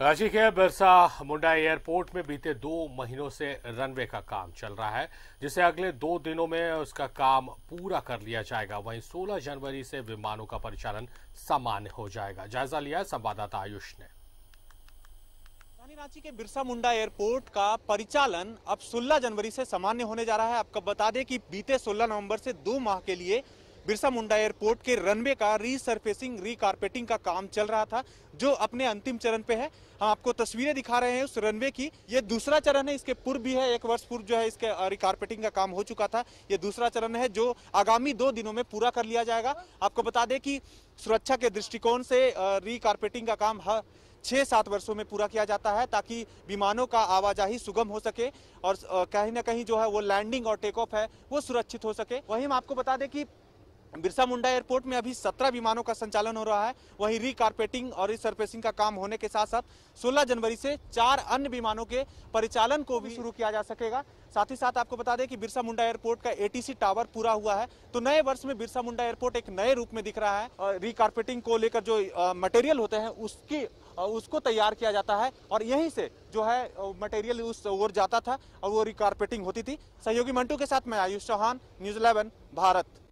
रांची के बिरसा मुंडा एयरपोर्ट में बीते दो महीनों से रनवे का काम चल रहा है जिसे अगले दो दिनों में उसका काम पूरा कर लिया जाएगा वहीं 16 जनवरी से विमानों का परिचालन सामान्य हो जाएगा जायजा लिया संवाददाता आयुष ने रांची के बिरसा मुंडा एयरपोर्ट का परिचालन अब 16 जनवरी से सामान्य होने जा रहा है आपको बता दें कि बीते 16 नवंबर से दो माह के लिए बिरसा मुंडा एयरपोर्ट के रनवे का रीसर्फेसिंग रीकारपेटिंग का काम चल रहा था जो अपने अंतिम चरण पे है हम आपको तस्वीरें दिखा रहे हैं उस रनवे की ये दूसरा चरण है इसके पूर्व भी है एक वर्ष पूर्व जो है इसके रिकारपेटिंग का काम हो चुका था ये दूसरा चरण है जो आगामी दो दिनों में पूरा कर लिया जाएगा आपको बता दें कि सुरक्षा के दृष्टिकोण से रिकारपेटिंग का काम हर छः सात वर्षों में पूरा किया जाता है ताकि विमानों का आवाजाही सुगम हो सके और कहीं ना कहीं जो है वो लैंडिंग और टेक ऑफ है वो सुरक्षित हो सके वहीं हम आपको बता दें कि बिरसा मुंडा एयरपोर्ट में अभी 17 विमानों का संचालन हो रहा है वहीं रीकारपेटिंग और रिसर्फेसिंग का काम होने के साथ साथ 16 जनवरी से चार अन्य विमानों के परिचालन को भी शुरू किया जा सकेगा साथ ही साथ आपको बता दें कि बिरसा मुंडा एयरपोर्ट का एटीसी टावर पूरा हुआ है तो नए वर्ष में बिरसा मुंडा एयरपोर्ट एक नए रूप में दिख रहा है और रीकारपेटिंग को लेकर जो मटेरियल होते हैं उसकी उसको तैयार किया जाता है और यहीं से जो है मटेरियल उस ओर जाता था और वो रिकारपेटिंग होती थी सहयोगी मंटू के साथ मैं आयुष चौहान न्यूज इलेवन भारत